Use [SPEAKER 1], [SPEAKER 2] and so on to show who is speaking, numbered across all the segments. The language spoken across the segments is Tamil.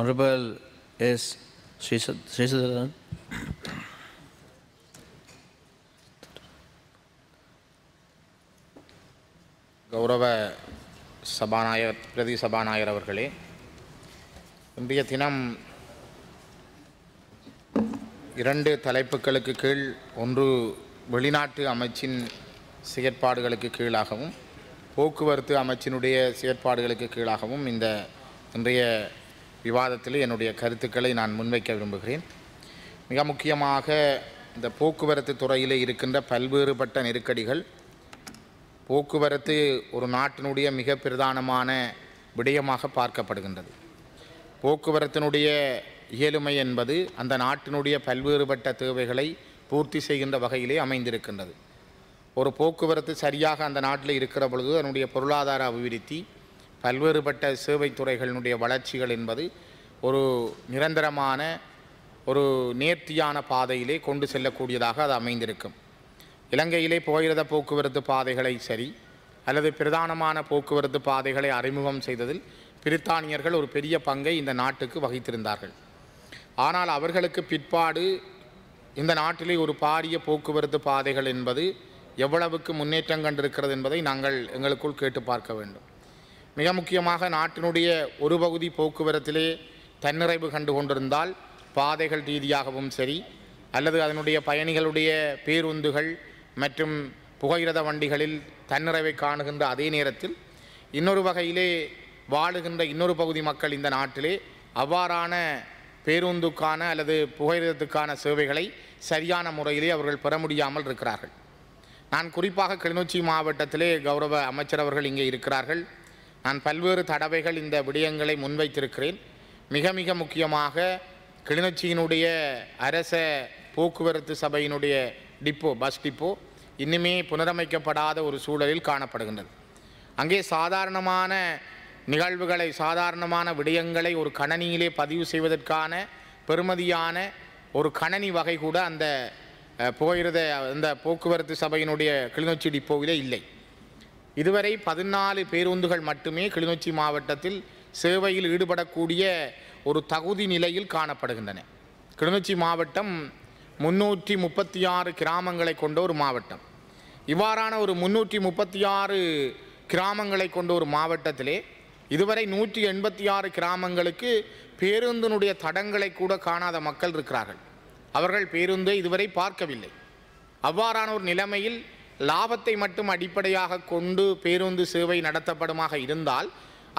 [SPEAKER 1] Honorable S. Srisadharan. கௌரவ சபாநாயகர் பிரதி சபாநாயகர் அவர்களே இன்றைய தினம் இரண்டு தலைப்புகளுக்கு கீழ் ஒன்று வெளிநாட்டு அமைச்சின் செயற்பாடுகளுக்கு கீழாகவும் போக்குவரத்து அமைச்சினுடைய செயற்பாடுகளுக்கு கீழாகவும் இந்த இன்றைய விவாதத்தில் என்னுடைய கருத்துக்களை நான் முன்வைக்க விரும்புகிறேன் மிக முக்கியமாக இந்த போக்குவரத்து துறையில் இருக்கின்ற பல்வேறுபட்ட நெருக்கடிகள் போக்குவரத்து ஒரு நாட்டினுடைய மிக பிரதானமான விடயமாக பார்க்கப்படுகின்றது போக்குவரத்தினுடைய இயலுமை என்பது அந்த நாட்டினுடைய பல்வேறுபட்ட தேவைகளை பூர்த்தி செய்கின்ற வகையிலே அமைந்திருக்கின்றது ஒரு போக்குவரத்து சரியாக அந்த நாட்டில் இருக்கிற பொழுது அதனுடைய பொருளாதார அபிவிருத்தி பல்வேறுபட்ட சேவை துறைகளினுடைய வளர்ச்சிகள் என்பது ஒரு நிரந்தரமான ஒரு நேர்த்தியான பாதையிலே கொண்டு செல்லக்கூடியதாக அது அமைந்திருக்கும் இலங்கையிலே புகையிரத போக்குவரத்து பாதைகளை சரி அல்லது பிரதானமான போக்குவரத்து பாதைகளை அறிமுகம் செய்ததில் பிரித்தானியர்கள் ஒரு பெரிய பங்கை இந்த நாட்டுக்கு வகித்திருந்தார்கள் ஆனால் அவர்களுக்கு பிற்பாடு இந்த நாட்டிலே ஒரு பாரிய போக்குவரத்து பாதைகள் என்பது எவ்வளவுக்கு முன்னேற்றம் கண்டிருக்கிறது என்பதை நாங்கள் எங்களுக்குள் கேட்டு பார்க்க வேண்டும் மிக முக்கியமாக நாட்டினுடைய ஒரு பகுதி போக்குவரத்திலே தன்னிறைவு கண்டு கொண்டிருந்தால் பாதைகள் ரீதியாகவும் சரி அல்லது அதனுடைய பயணிகளுடைய பேருந்துகள் மற்றும் புகையிரத வண்டிகளில் தன்னிறைவை காணுகின்ற அதே நேரத்தில் இன்னொரு வகையிலே வாழுகின்ற இன்னொரு பகுதி மக்கள் இந்த நாட்டிலே அவ்வாறான பேருந்துக்கான அல்லது புகையிரதத்துக்கான சேவைகளை சரியான முறையிலே அவர்கள் பெற முடியாமல் இருக்கிறார்கள் நான் குறிப்பாக கிளிநொச்சி மாவட்டத்திலே கௌரவ அமைச்சர் அவர்கள் இங்கே இருக்கிறார்கள் நான் பல்வேறு தடவைகள் இந்த விடயங்களை முன்வைத்திருக்கிறேன் மிக மிக முக்கியமாக கிளிநொச்சியினுடைய அரச போக்குவரத்து சபையினுடைய டிப்போ பஸ் டிப்போ இன்னுமே புனரமைக்கப்படாத ஒரு சூழலில் காணப்படுகின்றது அங்கே சாதாரணமான நிகழ்வுகளை சாதாரணமான விடயங்களை ஒரு கணனியிலே பதிவு செய்வதற்கான பெருமதியான ஒரு கணனி வகை கூட அந்த புகையிரத அந்த போக்குவரத்து சபையினுடைய கிளிநொச்சி டிப்போவிலே இல்லை இதுவரை பதினாலு பேருந்துகள் மட்டுமே கிளிநொச்சி மாவட்டத்தில் சேவையில் ஈடுபடக்கூடிய ஒரு தகுதி நிலையில் காணப்படுகின்றன கிளிநொச்சி மாவட்டம் முன்னூற்றி முப்பத்தி ஆறு கிராமங்களை கொண்ட ஒரு மாவட்டம் இவ்வாறான ஒரு முன்னூற்றி முப்பத்தி ஆறு கிராமங்களை கொண்ட ஒரு மாவட்டத்திலே இதுவரை நூற்றி எண்பத்தி ஆறு கிராமங்களுக்கு பேருந்தினுடைய தடங்களை கூட காணாத மக்கள் இருக்கிறார்கள் அவர்கள் பேருந்தை இதுவரை பார்க்கவில்லை அவ்வாறான ஒரு நிலைமையில் லாபத்தை மட்டும் அடிப்படையாக கொண்டு பேருந்து சேவை நடத்தப்படுமாக இருந்தால்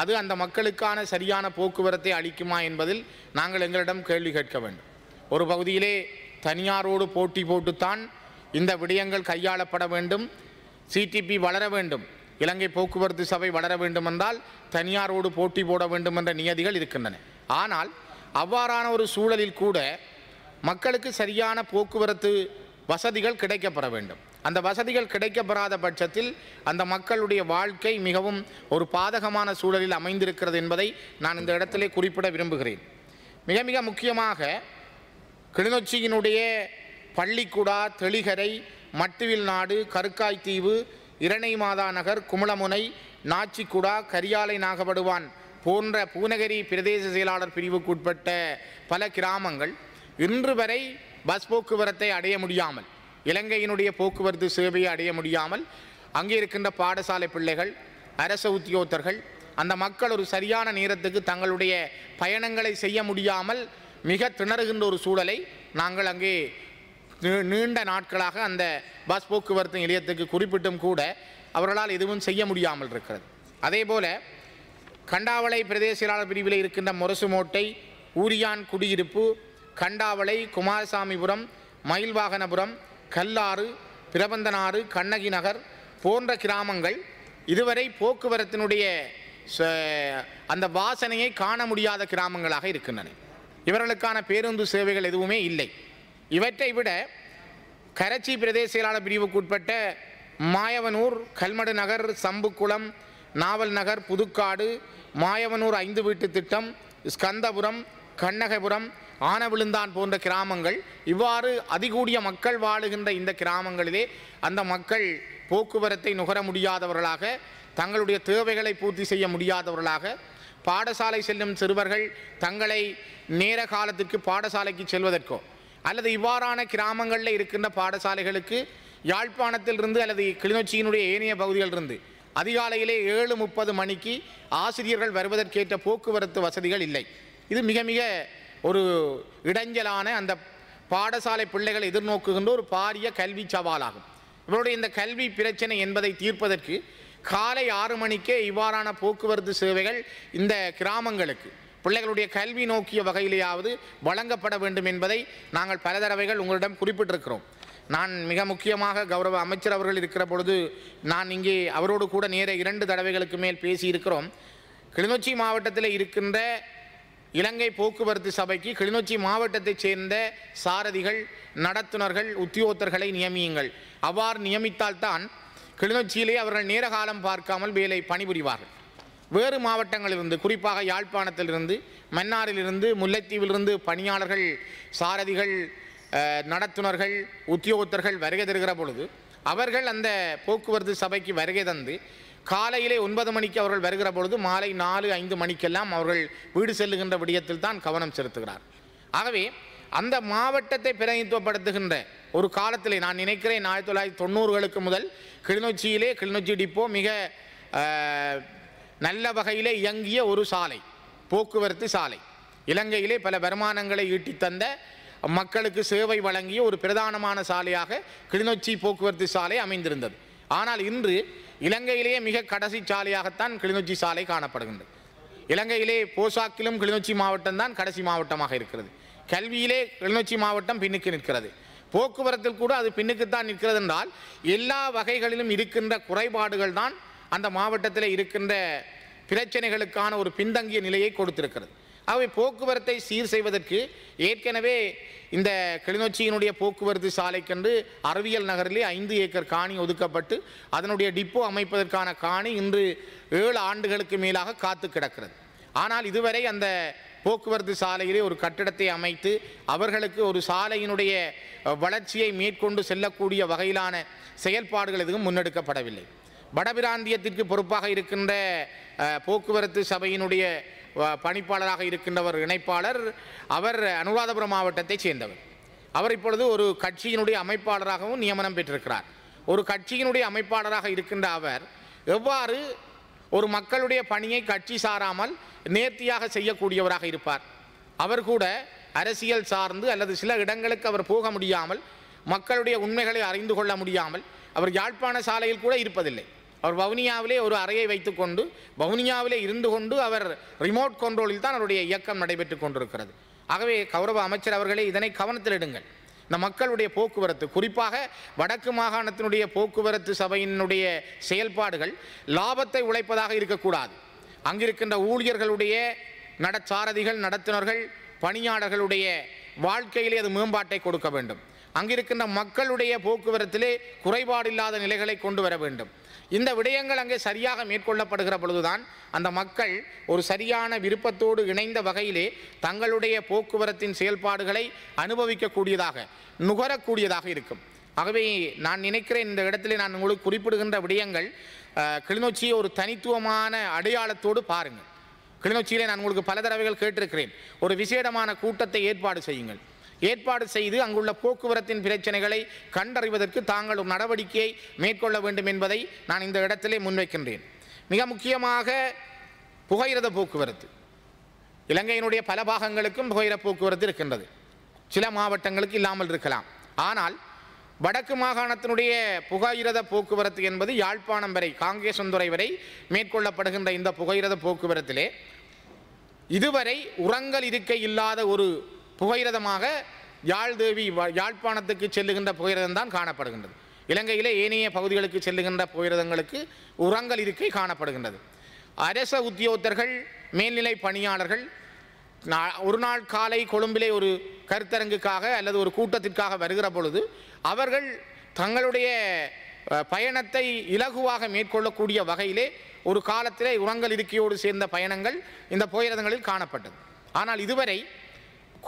[SPEAKER 1] அது அந்த மக்களுக்கான சரியான போக்குவரத்தை அளிக்குமா என்பதில் நாங்கள் எங்களிடம் கேள்வி கேட்க வேண்டும் ஒரு பகுதியிலே தனியாரோடு போட்டி போட்டுத்தான் இந்த விடயங்கள் கையாளப்பட வேண்டும் சிடிபி வளர வேண்டும் இலங்கை போக்குவரத்து சபை வளர வேண்டும் என்றால் தனியாரோடு போட்டி போட வேண்டும் என்ற நியதிகள் இருக்கின்றன ஆனால் அவ்வாறான ஒரு சூழலில் கூட மக்களுக்கு சரியான போக்குவரத்து வசதிகள் கிடைக்கப்பெற வேண்டும் அந்த வசதிகள் கிடைக்கப்பெறாத பட்சத்தில் அந்த மக்களுடைய வாழ்க்கை மிகவும் ஒரு பாதகமான சூழலில் அமைந்திருக்கிறது என்பதை நான் இந்த இடத்திலே குறிப்பிட விரும்புகிறேன் மிக மிக முக்கியமாக கிளிநொச்சியினுடைய பள்ளிக்குடா தெளிகரை மட்டுவில் நாடு கருக்காய்த்தீவு இரணை மாதா நகர் குமளமுனை நாச்சிக்குடா கரியாலை நாகப்படுவான் போன்ற பூநகரி பிரதேச செயலாளர் பிரிவுக்குட்பட்ட பல கிராமங்கள் இன்று வரை பஸ் போக்குவரத்தை அடைய முடியாமல் இலங்கையினுடைய போக்குவரத்து சேவையை அடைய முடியாமல் அங்கே இருக்கின்ற பாடசாலை பிள்ளைகள் அரச உத்தியோகத்தர்கள் அந்த மக்கள் ஒரு சரியான நேரத்துக்கு தங்களுடைய பயணங்களை செய்ய முடியாமல் மிக திணறுகின்ற ஒரு சூழலை நாங்கள் அங்கே நீண்ட நாட்களாக அந்த பஸ் போக்குவரத்து நிலையத்துக்கு குறிப்பிட்டும் கூட அவர்களால் எதுவும் செய்ய முடியாமல் இருக்கிறது அதே போல் கண்டாவளை பிரதேசியலாளர் பிரிவில் இருக்கின்ற மோட்டை ஊரியான் குடியிருப்பு கண்டாவளை குமாரசாமிபுரம் மயில்வாகனபுரம் கல்லாறு பிரபந்தனாறு கண்ணகி நகர் போன்ற கிராமங்கள் இதுவரை போக்குவரத்தினுடைய அந்த வாசனையை காண முடியாத கிராமங்களாக இருக்கின்றன இவர்களுக்கான பேருந்து சேவைகள் எதுவுமே இல்லை இவற்றை விட கரச்சி பிரதேச செயலாளர் பிரிவுக்குட்பட்ட மாயவனூர் கல்மடு நகர் சம்புக்குளம் நாவல் நகர் புதுக்காடு மாயவனூர் ஐந்து வீட்டு திட்டம் ஸ்கந்தபுரம் கண்ணகபுரம் ஆனவிழுந்தான் போன்ற கிராமங்கள் இவ்வாறு அதிகூடிய மக்கள் வாழுகின்ற இந்த கிராமங்களிலே அந்த மக்கள் போக்குவரத்தை நுகர முடியாதவர்களாக தங்களுடைய தேவைகளை பூர்த்தி செய்ய முடியாதவர்களாக பாடசாலை செல்லும் சிறுவர்கள் தங்களை நேர காலத்திற்கு பாடசாலைக்கு செல்வதற்கோ அல்லது இவ்வாறான கிராமங்களில் இருக்கின்ற பாடசாலைகளுக்கு யாழ்ப்பாணத்திலிருந்து அல்லது கிளிநொச்சியினுடைய ஏனைய பகுதிகளிலிருந்து அதிகாலையிலே ஏழு முப்பது மணிக்கு ஆசிரியர்கள் வருவதற்கேற்ற போக்குவரத்து வசதிகள் இல்லை இது மிக மிக ஒரு இடைஞ்சலான அந்த பாடசாலை பிள்ளைகள் எதிர்நோக்குகின்ற ஒரு பாரிய கல்வி சவாலாகும் இவருடைய இந்த கல்வி பிரச்சனை என்பதை தீர்ப்பதற்கு காலை ஆறு மணிக்கே இவ்வாறான போக்குவரத்து சேவைகள் இந்த கிராமங்களுக்கு பிள்ளைகளுடைய கல்வி நோக்கிய வகையிலேயாவது வழங்கப்பட வேண்டும் என்பதை நாங்கள் பல தடவைகள் உங்களிடம் குறிப்பிட்டிருக்கிறோம் நான் மிக முக்கியமாக கௌரவ அமைச்சர் அவர்கள் இருக்கிற பொழுது நான் இங்கே அவரோடு கூட நேர இரண்டு தடவைகளுக்கு மேல் பேசியிருக்கிறோம் கிளிநொச்சி மாவட்டத்தில் இருக்கின்ற இலங்கை போக்குவரத்து சபைக்கு கிளிநொச்சி மாவட்டத்தைச் சேர்ந்த சாரதிகள் நடத்துனர்கள் உத்தியோகத்தர்களை நியமியுங்கள் அவ்வாறு நியமித்தால்தான் கிளிநொச்சியிலே அவர்கள் நேரகாலம் பார்க்காமல் வேலை பணிபுரிவார்கள் வேறு மாவட்டங்களிலிருந்து குறிப்பாக யாழ்ப்பாணத்திலிருந்து மன்னாரிலிருந்து முல்லைத்தீவிலிருந்து பணியாளர்கள் சாரதிகள் நடத்துனர்கள் உத்தியோகத்தர்கள் வருகை தருகிற பொழுது அவர்கள் அந்த போக்குவரத்து சபைக்கு வருகை தந்து காலையிலே ஒன்பது மணிக்கு அவர்கள் வருகிற பொழுது மாலை நாலு ஐந்து மணிக்கெல்லாம் அவர்கள் வீடு செல்லுகின்ற விடயத்தில் தான் கவனம் செலுத்துகிறார் ஆகவே அந்த மாவட்டத்தை பிரதிநிதித்துவப்படுத்துகின்ற ஒரு காலத்திலே நான் நினைக்கிறேன் ஆயிரத்தி தொள்ளாயிரத்தி தொண்ணூறுகளுக்கு முதல் கிளிநொச்சியிலே கிளிநொச்சி டிப்போ மிக நல்ல வகையிலே இயங்கிய ஒரு சாலை போக்குவரத்து சாலை இலங்கையிலே பல வருமானங்களை ஈட்டி தந்த மக்களுக்கு சேவை வழங்கிய ஒரு பிரதானமான சாலையாக கிளிநொச்சி போக்குவரத்து சாலை அமைந்திருந்தது ஆனால் இன்று இலங்கையிலேயே மிக கடைசி சாலையாகத்தான் கிளிநொச்சி சாலை காணப்படுகின்றது இலங்கையிலே போசாக்கிலும் கிளிநொச்சி மாவட்டம் தான் கடைசி மாவட்டமாக இருக்கிறது கல்வியிலே கிளிநொச்சி மாவட்டம் பின்னுக்கு நிற்கிறது போக்குவரத்தில் கூட அது பின்னுக்குத்தான் நிற்கிறது என்றால் எல்லா வகைகளிலும் இருக்கின்ற குறைபாடுகள் தான் அந்த மாவட்டத்தில் இருக்கின்ற பிரச்சனைகளுக்கான ஒரு பின்தங்கிய நிலையை கொடுத்திருக்கிறது ஆகவே போக்குவரத்தை சீர் செய்வதற்கு ஏற்கனவே இந்த கிளிநொச்சியினுடைய போக்குவரத்து சாலைக்கென்று அறிவியல் நகரிலே ஐந்து ஏக்கர் காணி ஒதுக்கப்பட்டு அதனுடைய டிப்போ அமைப்பதற்கான காணி இன்று ஏழு ஆண்டுகளுக்கு மேலாக காத்து கிடக்கிறது ஆனால் இதுவரை அந்த போக்குவரத்து சாலையிலே ஒரு கட்டிடத்தை அமைத்து அவர்களுக்கு ஒரு சாலையினுடைய வளர்ச்சியை மேற்கொண்டு செல்லக்கூடிய வகையிலான செயல்பாடுகள் எதுவும் முன்னெடுக்கப்படவில்லை வடபிராந்தியத்திற்கு பொறுப்பாக இருக்கின்ற போக்குவரத்து சபையினுடைய பணிப்பாளராக இருக்கின்றவர் இணைப்பாளர் அவர் அனுராதபுரம் மாவட்டத்தைச் சேர்ந்தவர் அவர் இப்பொழுது ஒரு கட்சியினுடைய அமைப்பாளராகவும் நியமனம் பெற்றிருக்கிறார் ஒரு கட்சியினுடைய அமைப்பாளராக இருக்கின்ற அவர் எவ்வாறு ஒரு மக்களுடைய பணியை கட்சி சாராமல் நேர்த்தியாக செய்யக்கூடியவராக இருப்பார் அவர் கூட அரசியல் சார்ந்து அல்லது சில இடங்களுக்கு அவர் போக முடியாமல் மக்களுடைய உண்மைகளை அறிந்து கொள்ள முடியாமல் அவர் யாழ்ப்பாண சாலையில் கூட இருப்பதில்லை அவர் வவுனியாவிலே ஒரு அறையை வைத்துக்கொண்டு வவுனியாவிலே இருந்து கொண்டு அவர் ரிமோட் கண்ட்ரோலில் தான் அவருடைய இயக்கம் நடைபெற்று கொண்டிருக்கிறது ஆகவே கௌரவ அமைச்சர் அவர்களே இதனை கவனத்தில் எடுங்கள் இந்த மக்களுடைய போக்குவரத்து குறிப்பாக வடக்கு மாகாணத்தினுடைய போக்குவரத்து சபையினுடைய செயல்பாடுகள் லாபத்தை உழைப்பதாக இருக்கக்கூடாது அங்கிருக்கின்ற ஊழியர்களுடைய நடச்சாரதிகள் நடத்துனர்கள் பணியாளர்களுடைய வாழ்க்கையிலே அது மேம்பாட்டை கொடுக்க வேண்டும் அங்கிருக்கின்ற மக்களுடைய போக்குவரத்திலே குறைபாடில்லாத நிலைகளை கொண்டு வர வேண்டும் இந்த விடயங்கள் அங்கே சரியாக மேற்கொள்ளப்படுகிற பொழுதுதான் அந்த மக்கள் ஒரு சரியான விருப்பத்தோடு இணைந்த வகையிலே தங்களுடைய போக்குவரத்தின் செயல்பாடுகளை அனுபவிக்கக்கூடியதாக நுகரக்கூடியதாக இருக்கும் ஆகவே நான் நினைக்கிறேன் இந்த இடத்திலே நான் உங்களுக்கு குறிப்பிடுகின்ற விடயங்கள் கிளிநொச்சியை ஒரு தனித்துவமான அடையாளத்தோடு பாருங்கள் கிளிநொச்சியிலே நான் உங்களுக்கு பல தடவைகள் கேட்டிருக்கிறேன் ஒரு விசேடமான கூட்டத்தை ஏற்பாடு செய்யுங்கள் ஏற்பாடு செய்து அங்குள்ள போக்குவரத்தின் பிரச்சனைகளை கண்டறிவதற்கு தாங்களும் நடவடிக்கையை மேற்கொள்ள வேண்டும் என்பதை நான் இந்த இடத்திலே முன்வைக்கின்றேன் மிக முக்கியமாக புகையிரத போக்குவரத்து இலங்கையினுடைய பல பாகங்களுக்கும் புகையிர போக்குவரத்து இருக்கின்றது சில மாவட்டங்களுக்கு இல்லாமல் இருக்கலாம் ஆனால் வடக்கு மாகாணத்தினுடைய புகையிரத போக்குவரத்து என்பது யாழ்ப்பாணம் வரை காங்கேசன்துறை வரை மேற்கொள்ளப்படுகின்ற இந்த புகையிரத போக்குவரத்திலே இதுவரை உரங்கள் இருக்கை இல்லாத ஒரு புகையிரதமாக யாழ்தேவி யாழ்ப்பாணத்துக்கு செல்லுகின்ற புகையிரதம் தான் காணப்படுகின்றது இலங்கையிலே ஏனைய பகுதிகளுக்கு செல்லுகின்ற புகையிரதங்களுக்கு உரங்கள் இருக்கை காணப்படுகின்றது அரச உத்தியோகத்தர்கள் மேல்நிலை பணியாளர்கள் ஒரு நாள் காலை கொழும்பிலே ஒரு கருத்தரங்குக்காக அல்லது ஒரு கூட்டத்திற்காக வருகிற பொழுது அவர்கள் தங்களுடைய பயணத்தை இலகுவாக மேற்கொள்ளக்கூடிய வகையிலே ஒரு காலத்திலே உரங்கள் இருக்கையோடு சேர்ந்த பயணங்கள் இந்த புகையிரதங்களில் காணப்பட்டது ஆனால் இதுவரை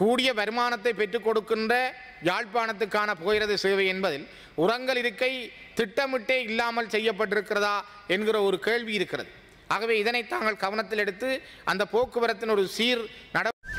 [SPEAKER 1] கூடிய வருமானத்தை பெற்றுக் கொடுக்கின்ற யாழ்ப்பாணத்துக்கான புகையிரத சேவை என்பதில் உரங்கள் இருக்கை திட்டமிட்டே இல்லாமல் செய்யப்பட்டிருக்கிறதா என்கிற ஒரு கேள்வி இருக்கிறது ஆகவே இதனை தாங்கள் கவனத்தில் எடுத்து அந்த போக்குவரத்தின் ஒரு சீர் நட